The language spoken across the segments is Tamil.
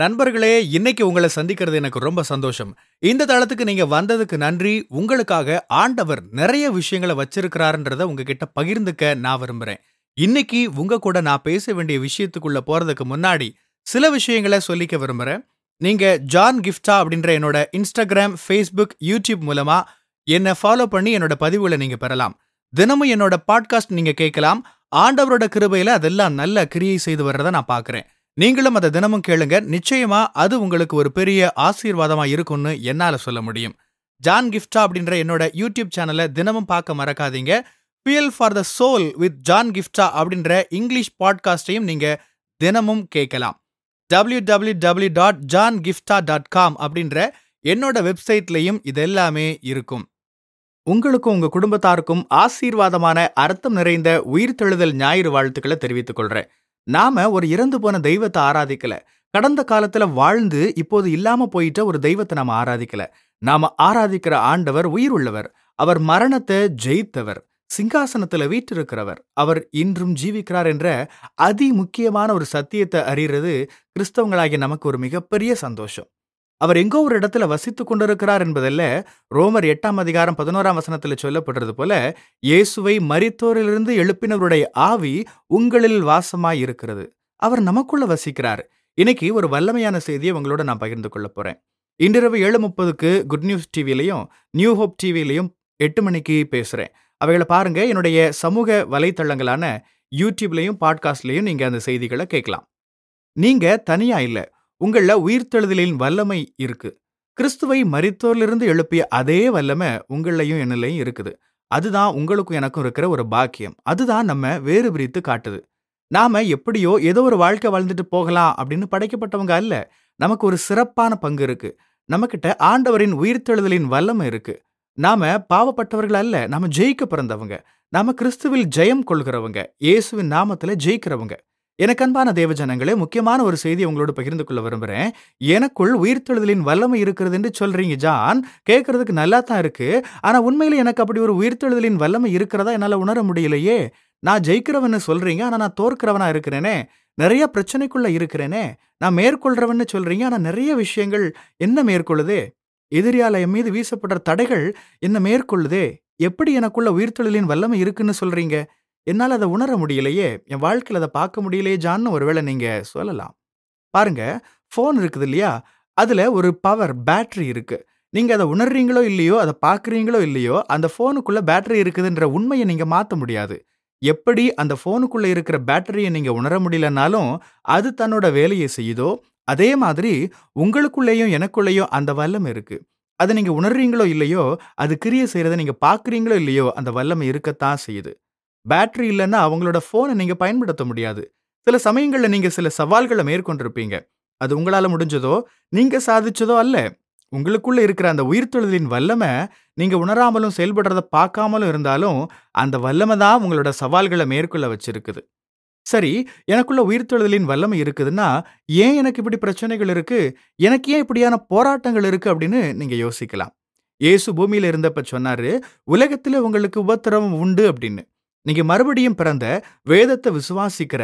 நண்பர்களே இன்னைக்கு உங்களை சந்திக்கிறது எனக்கு ரொம்ப சந்தோஷம் இந்த தளத்துக்கு நீங்க வந்ததுக்கு நன்றி உங்களுக்காக ஆண்டவர் நிறைய விஷயங்களை வச்சிருக்கிறாருன்றத உங்ககிட்ட பகிர்ந்துக்க நான் விரும்புறேன் இன்னைக்கு உங்க கூட நான் பேச வேண்டிய விஷயத்துக்குள்ள போறதுக்கு முன்னாடி சில விஷயங்களை சொல்லிக்க விரும்புறேன் நீங்க ஜான் கிஃப்டா அப்படின்ற என்னோட இன்ஸ்டாகிராம் ஃபேஸ்புக் யூடியூப் மூலமா என்னை ஃபாலோ பண்ணி என்னோட பதிவுகளை நீங்க பெறலாம் தினமும் என்னோட பாட்காஸ்ட் நீங்க கேட்கலாம் ஆண்டவரோட கிருபையில அதெல்லாம் நல்ல கிரியை செய்து வர்றதை நான் பாக்குறேன் நீங்களும் அதை தினமும் கேளுங்க நிச்சயமா அது உங்களுக்கு ஒரு பெரிய ஆசீர்வாதமா இருக்கும்னு என்னால சொல்ல முடியும் ஜான் கிஃப்டா அப்படின்ற என்னோட யூடியூப் சேனலை தினமும் பார்க்க மறக்காதீங்க fuel for the soul with John Gifta அப்படின்ற இங்கிலீஷ் பாட்காஸ்டையும் நீங்க தினமும் கேட்கலாம் W W W dot John Gifta dot com அப்படின்ற என்னோட வெப்சைட்லையும் இதெல்லாமே இருக்கும் உங்களுக்கும் உங்க குடும்பத்தாருக்கும் ஆசீர்வாதமான அர்த்தம் நிறைந்த உயிர்த்தெழுதல் ஞாயிறு வாழ்த்துக்களை தெரிவித்துக் கொள்றேன் நாம ஒரு இறந்து போன தெய்வத்தை ஆராதிக்கல கடந்த காலத்துல வாழ்ந்து இப்போது இல்லாம போயிட்ட ஒரு தெய்வத்தை நாம ஆராதிக்கல நாம ஆராதிக்கிற ஆண்டவர் உயிர் உள்ளவர் அவர் மரணத்தை ஜெயித்தவர் சிங்காசனத்துல வீட்டிருக்கிறவர் அவர் இன்றும் ஜீவிக்கிறார் என்ற அதி முக்கியமான ஒரு சத்தியத்தை அறிகிறது கிறிஸ்தவங்களாகிய நமக்கு ஒரு மிகப்பெரிய சந்தோஷம் அவர் எங்கோ ஒரு இடத்துல வசித்து கொண்டிருக்கிறார் என்பதல்ல ரோமர் எட்டாம் அதிகாரம் பதினோராம் வசனத்தில் சொல்லப்படுறது போல இயேசுவை மரித்தோரிலிருந்து எழுப்பினவருடைய ஆவி உங்களில் வாசமாய் இருக்கிறது அவர் நமக்குள்ள வசிக்கிறார் இன்னைக்கு ஒரு வல்லமையான செய்தியை உங்களோட நான் பகிர்ந்து கொள்ள போறேன் இன்றிரவு ஏழு முப்பதுக்கு குட் நியூஸ் டிவிலையும் நியூ ஹோப் டிவிலையும் எட்டு மணிக்கு பேசுறேன் அவைகளை பாருங்க என்னுடைய சமூக வலைத்தளங்களான யூடியூப்லையும் பாட்காஸ்ட்லையும் நீங்க அந்த செய்திகளை கேட்கலாம் நீங்க தனியா இல்லை உங்களில் உயிர்த்தெழுதலின் வல்லமை இருக்கு கிறிஸ்துவை மறித்தோர்லிருந்து எழுப்பிய அதே வல்லமை உங்களையும் என்னலையும் இருக்குது அதுதான் உங்களுக்கும் எனக்கும் இருக்கிற ஒரு பாக்கியம் அதுதான் நம்ம வேறு பிரித்து காட்டுது நாம எப்படியோ ஏதோ ஒரு வாழ்க்கை வாழ்ந்துட்டு போகலாம் அப்படின்னு படைக்கப்பட்டவங்க அல்ல நமக்கு ஒரு சிறப்பான பங்கு இருக்கு நம்மக்கிட்ட ஆண்டவரின் உயிர்த்தெழுதலின் வல்லமை இருக்கு நாம பாவப்பட்டவர்கள் அல்ல நாம ஜெயிக்க பிறந்தவங்க நாம கிறிஸ்துவில் ஜெயம் கொள்கிறவங்க இயேசுவின் நாமத்துல ஜெயிக்கிறவங்க எனக்கு அன்பான தேவஜனங்களே முக்கியமான ஒரு செய்தி உங்களோட பகிர்ந்து கொள்ள விரும்புகிறேன் எனக்குள் உயிர்த்தெழுதலின் வல்லமை இருக்கிறது என்று சொல்றீங்க ஜான் கேட்கறதுக்கு நல்லா தான் இருக்கு ஆனா உண்மையில எனக்கு அப்படி ஒரு உயிர்த்தெழுதலின் வல்லமை இருக்கிறதா என்னால் உணர முடியலையே நான் ஜெயிக்கிறவன்னு சொல்றீங்க ஆனா நான் தோற்கிறவனா இருக்கிறேனே நிறைய பிரச்சனைக்குள்ள இருக்கிறேனே நான் மேற்கொள்றவன்னு சொல்றீங்க ஆனா நிறைய விஷயங்கள் என்ன மேற்கொள்ளுது எதிரியால என் மீது வீசப்படுற தடைகள் என்ன மேற்கொள்ளுதே எப்படி எனக்குள்ள உயிர்த்தொழிலின் வல்லமை இருக்குன்னு சொல்றீங்க என்னால் அதை உணர முடியலையே என் வாழ்க்கையில் அதை பார்க்க முடியலையே ஜான்னு ஒருவேளை நீங்கள் சொல்லலாம் பாருங்க ஃபோன் இருக்குது இல்லையா அதில் ஒரு பவர் பேட்ரி இருக்குது நீங்கள் அதை உணர்றீங்களோ இல்லையோ அதை பார்க்குறீங்களோ இல்லையோ அந்த ஃபோனுக்குள்ளே பேட்டரி இருக்குதுன்ற உண்மையை நீங்கள் மாற்ற முடியாது எப்படி அந்த ஃபோனுக்குள்ளே இருக்கிற பேட்டரியை நீங்கள் உணர முடியலனாலும் அது தன்னோட வேலையை செய்யுதோ அதே மாதிரி உங்களுக்குள்ளேயும் எனக்குள்ளேயும் அந்த வல்லம் இருக்குது அதை நீங்கள் உணர்றீங்களோ இல்லையோ அது கிரியை செய்கிறத நீங்கள் பார்க்குறீங்களோ இல்லையோ அந்த வல்லமை இருக்கத்தான் செய்யுது பேட்டரி இல்லைன்னா அவங்களோட ஃபோனை நீங்கள் பயன்படுத்த முடியாது சில சமயங்களில் நீங்கள் சில சவால்களை மேற்கொண்டிருப்பீங்க அது உங்களால் முடிஞ்சதோ நீங்கள் சாதிச்சதோ அல்ல உங்களுக்குள்ளே இருக்கிற அந்த உயிர்த்தொழிலின் வல்லமை நீங்கள் உணராமலும் செயல்படுறத பார்க்காமலும் இருந்தாலும் அந்த வல்லமை தான் உங்களோட சவால்களை மேற்கொள்ள வச்சிருக்குது சரி எனக்குள்ள உயிர்த்தெழுதலின் வல்லமை இருக்குதுன்னா ஏன் எனக்கு இப்படி பிரச்சனைகள் இருக்கு எனக்கு ஏன் இப்படியான போராட்டங்கள் இருக்கு அப்படின்னு நீங்க யோசிக்கலாம் ஏசு பூமியில இருந்தப்ப சொன்னாரு உலகத்துல உங்களுக்கு உபத்திரவம் உண்டு அப்படின்னு நீங்க மறுபடியும் பிறந்த வேதத்தை விசுவாசிக்கிற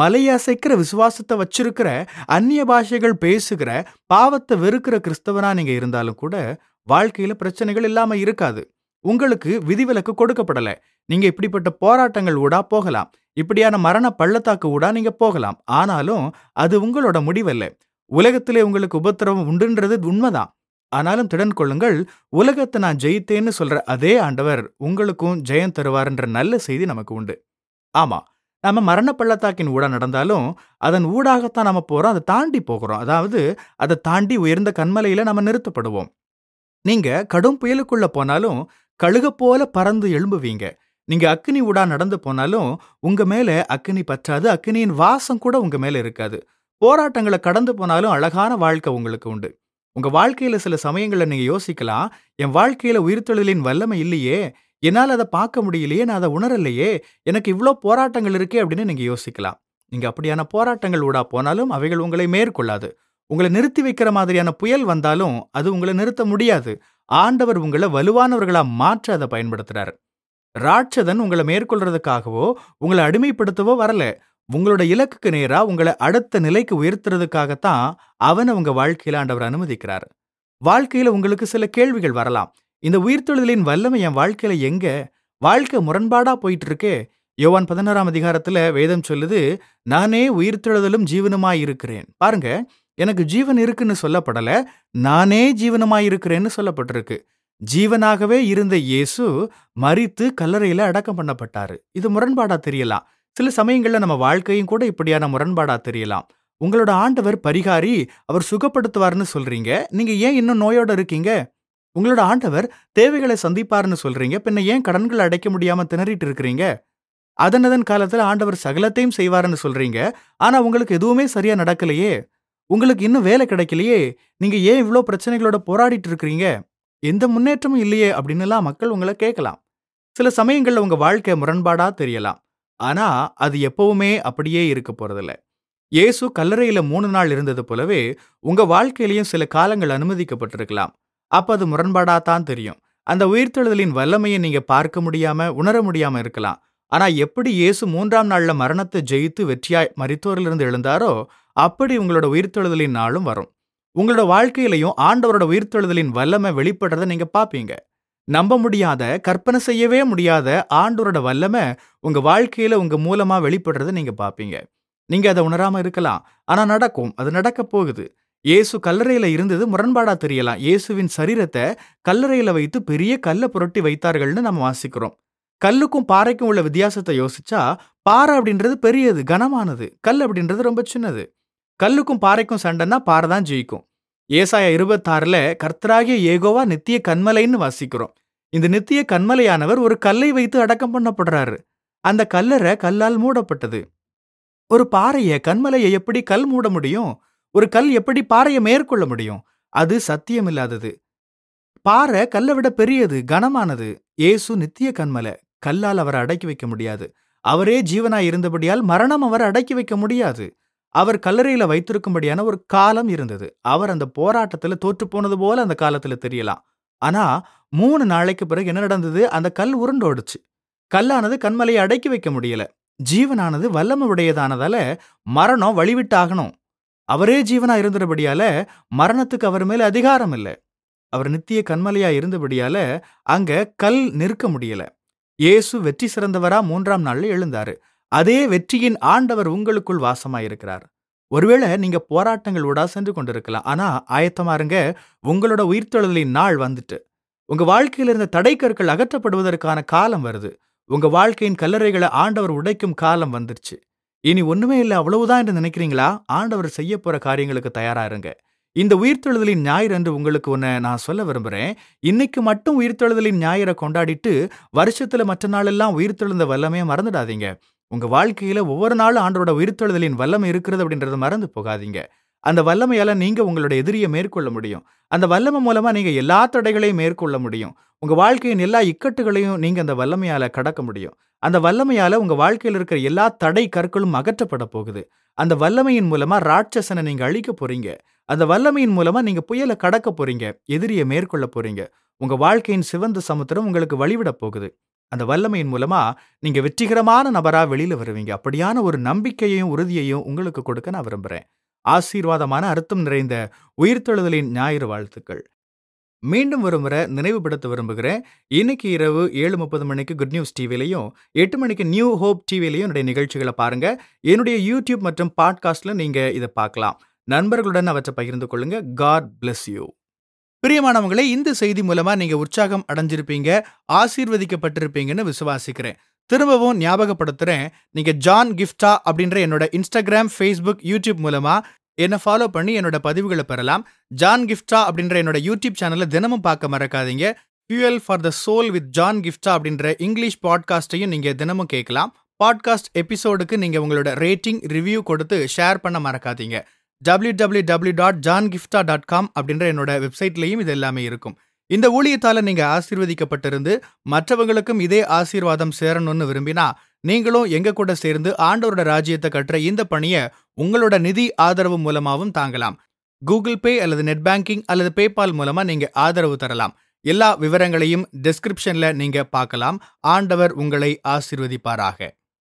மலையசைக்கிற விசுவாசத்தை வச்சிருக்கிற அந்நிய பாஷைகள் பேசுகிற பாவத்தை வெறுக்கிற கிறிஸ்தவனா நீங்க இருந்தாலும் கூட வாழ்க்கையில பிரச்சனைகள் இல்லாம இருக்காது உங்களுக்கு விதிவிலக்கு கொடுக்கப்படல நீங்க இப்படிப்பட்ட போராட்டங்கள் ஊடா போகலாம் இப்படியான மரண பள்ளத்தாக்கு ஊடா நீங்க போகலாம் ஆனாலும் அது உங்களோட முடிவல்ல உலகத்திலே உங்களுக்கு உபத்திரவம் உண்டுன்றது உண்மைதான் ஆனாலும் திடன் கொள்ளுங்கள் உலகத்தை நான் ஜெயித்தேன்னு சொல்ற அதே ஆண்டவர் உங்களுக்கும் ஜெயம் தருவார்ன்ற நல்ல செய்தி நமக்கு உண்டு ஆமா நம்ம மரண பள்ளத்தாக்கின் ஊடா நடந்தாலும் அதன் ஊடாகத்தான் நம்ம போறோம் அதை தாண்டி போகிறோம் அதாவது அதை தாண்டி உயர்ந்த கண்மலையில நம்ம நிறுத்தப்படுவோம் நீங்க கடும் புயலுக்குள்ள போனாலும் கழுக போல பறந்து எழும்புவீங்க நீங்க அக்னி ஊடா நடந்து போனாலும் உங்க மேல அக்னி பற்றாது அக்னியின் வாசம் கூட உங்க மேல இருக்காது போராட்டங்களை கடந்து போனாலும் அழகான வாழ்க்கை உங்களுக்கு உண்டு உங்கள் வாழ்க்கையில் சில சமயங்களில் நீங்கள் யோசிக்கலாம் என் வாழ்க்கையில் உயிர்த்தொழிலின் வல்லமை இல்லையே என்னால் அதை பார்க்க முடியலையே நான் அதை உணரலையே எனக்கு இவ்வளோ போராட்டங்கள் இருக்கே அப்படின்னு நீங்கள் யோசிக்கலாம் நீங்கள் அப்படியான போராட்டங்கள் ஊடா போனாலும் அவைகள் உங்களை மேற்கொள்ளாது உங்களை நிறுத்தி வைக்கிற மாதிரியான புயல் வந்தாலும் அது உங்களை நிறுத்த முடியாது ஆண்டவர் உங்களை வலுவானவர்களாக மாற்ற அதை பயன்படுத்துகிறார் ராட்சதன் உங்களை மேற்கொள்றதுக்காகவோ உங்களை அடிமைப்படுத்தவோ வரல உங்களோட இலக்குக்கு நேரா உங்களை அடுத்த நிலைக்கு உயர்த்துறதுக்காகத்தான் அவன் உங்க வாழ்க்கையில ஆண்டவர் அனுமதிக்கிறாரு வாழ்க்கையில உங்களுக்கு சில கேள்விகள் வரலாம் இந்த உயிர்த்தெழுதலின் வல்லமை என் வாழ்க்கையில எங்க வாழ்க்கை முரண்பாடா போயிட்டு இருக்கே யோவான் பதினோராம் அதிகாரத்துல வேதம் சொல்லுது நானே உயிர்த்தெழுதலும் ஜீவனுமாய் இருக்கிறேன் பாருங்க எனக்கு ஜீவன் இருக்குன்னு சொல்லப்படல நானே ஜீவனமாய் இருக்கிறேன்னு சொல்லப்பட்டிருக்கு ஜீவனாகவே இருந்த இயேசு மறித்து கல்லறையில அடக்கம் பண்ணப்பட்டாரு இது முரண்பாடா தெரியலாம் சில சமயங்களில் நம்ம வாழ்க்கையும் கூட இப்படியான முரண்பாடா தெரியலாம் உங்களோட ஆண்டவர் பரிகாரி அவர் சுகப்படுத்துவார்னு சொல்றீங்க நீங்க ஏன் இன்னும் நோயோட இருக்கீங்க உங்களோட ஆண்டவர் தேவைகளை சந்திப்பார்னு சொல்றீங்க பின்ன ஏன் கடன்களை அடைக்க முடியாம திணறிட்டு இருக்கிறீங்க அதனதன் காலத்துல ஆண்டவர் சகலத்தையும் செய்வார்னு சொல்றீங்க ஆனா உங்களுக்கு எதுவுமே சரியா நடக்கலையே உங்களுக்கு இன்னும் வேலை கிடைக்கலையே நீங்க ஏன் இவ்வளோ பிரச்சனைகளோட போராடிட்டு இருக்கிறீங்க எந்த முன்னேற்றமும் இல்லையே அப்படின்னுலாம் மக்கள் உங்களை கேட்கலாம் சில சமயங்களில் உங்கள் வாழ்க்கை முரண்பாடாக தெரியலாம் ஆனா அது எப்பவுமே அப்படியே இருக்க போறதில்ல இயேசு கல்லறையில மூணு நாள் இருந்தது போலவே உங்க வாழ்க்கையிலையும் சில காலங்கள் அனுமதிக்கப்பட்டிருக்கலாம் அப்ப அது முரண்பாடா தான் தெரியும் அந்த உயிர்த்தெழுதலின் வல்லமையை நீங்க பார்க்க முடியாம உணர முடியாம இருக்கலாம் ஆனா எப்படி இயேசு மூன்றாம் நாள்ல மரணத்தை ஜெயித்து வெற்றியாய் மறித்தோரிலிருந்து எழுந்தாரோ அப்படி உங்களோட உயிர்த்தெழுதலின் நாளும் வரும் உங்களோட வாழ்க்கையிலையும் ஆண்டவரோட உயிர்த்தெழுதலின் வல்லமை வெளிப்படுறதை நீங்க பாப்பீங்க நம்ப முடியாத கற்பனை செய்யவே முடியாத ஆண்டோரோட வல்லமை உங்க வாழ்க்கையில உங்க மூலமா வெளிப்படுறத நீங்க பாப்பீங்க நீங்க அதை உணராம இருக்கலாம் ஆனா நடக்கும் அது நடக்க போகுது இயேசு கல்லறையில இருந்தது முரண்பாடா தெரியலாம் இயேசுவின் சரீரத்தை கல்லறையில வைத்து பெரிய கல்லை புரட்டி வைத்தார்கள்னு நம்ம வாசிக்கிறோம் கல்லுக்கும் பாறைக்கும் உள்ள வித்தியாசத்தை யோசிச்சா பாறை அப்படின்றது பெரியது கனமானது கல் அப்படின்றது ரொம்ப சின்னது கல்லுக்கும் பாறைக்கும் சண்டைன்னா பாறை தான் ஜெயிக்கும் ஏசாய இருபத்தாறுல கர்த்தராகிய ஏகோவா நித்திய கண்மலைன்னு வாசிக்கிறோம் இந்த நித்திய கண்மலையானவர் ஒரு கல்லை வைத்து அடக்கம் பண்ணப்படுறாரு அந்த கல்லறை கல்லால் மூடப்பட்டது ஒரு பாறையை கண்மலையை எப்படி கல் மூட முடியும் ஒரு கல் எப்படி பாறையை மேற்கொள்ள முடியும் அது சத்தியமில்லாதது பாறை கல்லை விட பெரியது கனமானது ஏசு நித்திய கண்மலை கல்லால் அவரை அடக்கி வைக்க முடியாது அவரே ஜீவனாய் இருந்தபடியால் மரணம் அவரை அடக்கி வைக்க முடியாது அவர் கல்லறையில வைத்திருக்கும்படியான ஒரு காலம் இருந்தது அவர் அந்த போராட்டத்துல தோற்று போனது போல அந்த காலத்துல தெரியலாம் ஆனா மூணு நாளைக்கு பிறகு என்ன நடந்தது அந்த கல் உருண்டோடுச்சு கல்லானது கண்மலையை அடக்கி வைக்க முடியல ஜீவனானது வல்லமை உடையதானதால மரணம் வழிவிட்டாகணும் அவரே ஜீவனா இருந்தபடியால மரணத்துக்கு அவர் மேல அதிகாரம் இல்லை அவர் நித்திய கண்மலையா இருந்தபடியால அங்க கல் நிற்க முடியல இயேசு வெற்றி சிறந்தவரா மூன்றாம் நாள்ல எழுந்தாரு அதே வெற்றியின் ஆண்டவர் உங்களுக்குள் வாசமாயிருக்கிறார் ஒருவேளை நீங்க போராட்டங்கள் விடா சென்று கொண்டிருக்கலாம் ஆனா ஆயத்தமா இருங்க உங்களோட உயிர்த்தெழுதலின் நாள் வந்துட்டு உங்க வாழ்க்கையில இருந்த தடை கற்கள் அகற்றப்படுவதற்கான காலம் வருது உங்க வாழ்க்கையின் கல்லறைகளை ஆண்டவர் உடைக்கும் காலம் வந்துருச்சு இனி ஒண்ணுமே இல்லை அவ்வளவுதான் என்று நினைக்கிறீங்களா ஆண்டவர் செய்ய போற காரியங்களுக்கு தயாரா இருங்க இந்த உயிர்த்தொழுதலின் ஞாயிறு என்று உங்களுக்கு ஒன்று நான் சொல்ல விரும்புகிறேன் இன்னைக்கு மட்டும் உயிர்த்தொழுதலின் ஞாயிறை கொண்டாடிட்டு வருஷத்துல மற்ற நாளெல்லாம் உயிர்த்தெழுந்த வல்லமே மறந்துடாதீங்க உங்கள் வாழ்க்கையில் ஒவ்வொரு நாளும் ஆண்டோட உயிர்த்தெழுதலின் வல்லமை இருக்கிறது அப்படின்றத மறந்து போகாதீங்க அந்த வல்லமையால் நீங்கள் உங்களோட எதிரியை மேற்கொள்ள முடியும் அந்த வல்லமை மூலமாக நீங்கள் எல்லா தடைகளையும் மேற்கொள்ள முடியும் உங்கள் வாழ்க்கையின் எல்லா இக்கட்டுகளையும் நீங்கள் அந்த வல்லமையால் கடக்க முடியும் அந்த வல்லமையால் உங்கள் வாழ்க்கையில் இருக்கிற எல்லா தடை கற்களும் அகற்றப்பட போகுது அந்த வல்லமையின் மூலமாக ராட்சசனை நீங்கள் அழிக்க போகிறீங்க அந்த வல்லமையின் மூலமாக நீங்கள் புயலை கடக்க போகிறீங்க எதிரியை மேற்கொள்ள போகிறீங்க உங்கள் வாழ்க்கையின் சிவந்த சமுத்திரம் உங்களுக்கு வழிவிட போகுது அந்த வல்லமையின் மூலமா நீங்க வெற்றிகரமான நபரா வெளியில வருவீங்க அப்படியான ஒரு நம்பிக்கையையும் உறுதியையும் உங்களுக்கு கொடுக்க நான் விரும்புறேன் ஆசீர்வாதமான அர்த்தம் நிறைந்த உயிர்த்தொழுதலின் ஞாயிறு வாழ்த்துக்கள் மீண்டும் வரும் வர நினைவுபடுத்த விரும்புகிறேன் இன்னைக்கு இரவு ஏழு முப்பது மணிக்கு குட் நியூஸ் டிவிலையும் எட்டு மணிக்கு நியூ ஹோப் டிவிலையும் என்னுடைய நிகழ்ச்சிகளை பாருங்க என்னுடைய யூடியூப் மற்றும் பாட்காஸ்ட்ல நீங்க இதை பார்க்கலாம் நண்பர்களுடன் அவற்றை பகிர்ந்து கொள்ளுங்க காட் பிளஸ் யூ பிரியமானவங்களே இந்த செய்தி மூலமா நீங்க உற்சாகம் அடைஞ்சிருப்பீங்க ஆசீர்வதிக்கப்பட்டிருப்பீங்கன்னு விசுவாசிக்கிறேன் திரும்பவும் ஞாபகப்படுத்துறேன் நீங்க ஜான் கிஃப்டா அப்படின்ற என்னோட இன்ஸ்டாகிராம் ஃபேஸ்புக் யூடியூப் மூலமா என்னை ஃபாலோ பண்ணி என்னோட பதிவுகளை பெறலாம் ஜான் கிஃப்டா அப்படின்ற என்னோட யூடியூப் சேனலை தினமும் பார்க்க மறக்காதீங்க fuel for the soul with John Gifta அப்படின்ற இங்கிலீஷ் பாட்காஸ்ட்டையும் நீங்கள் தினமும் கேட்கலாம் பாட்காஸ்ட் எபிசோடுக்கு நீங்கள் உங்களோட ரேட்டிங் ரிவ்யூ கொடுத்து ஷேர் பண்ண மறக்காதீங்க W W W dot John Gifta dot com அப்படின்ற என்னோட வெப்சைட்லையும் இது எல்லாமே இருக்கும் இந்த ஊழியத்தால் நீங்கள் ஆசீர்வதிக்கப்பட்டிருந்து மற்றவங்களுக்கும் இதே ஆசீர்வாதம் சேரணும்னு விரும்பினா நீங்களும் எங்க கூட சேர்ந்து ஆண்டோரோட ராஜ்யத்தை கட்டுற இந்த பணியை உங்களோட நிதி ஆதரவு மூலமாகவும் தாங்கலாம் கூகுள் பே அல்லது நெட் பேங்கிங் அல்லது பேபால் மூலமா நீங்க ஆதரவு தரலாம் எல்லா விவரங்களையும் டிஸ்கிரிப்ஷன்ல நீங்க பார்க்கலாம் ஆண்டவர் உங்களை ஆசிர்வதிப்பாராக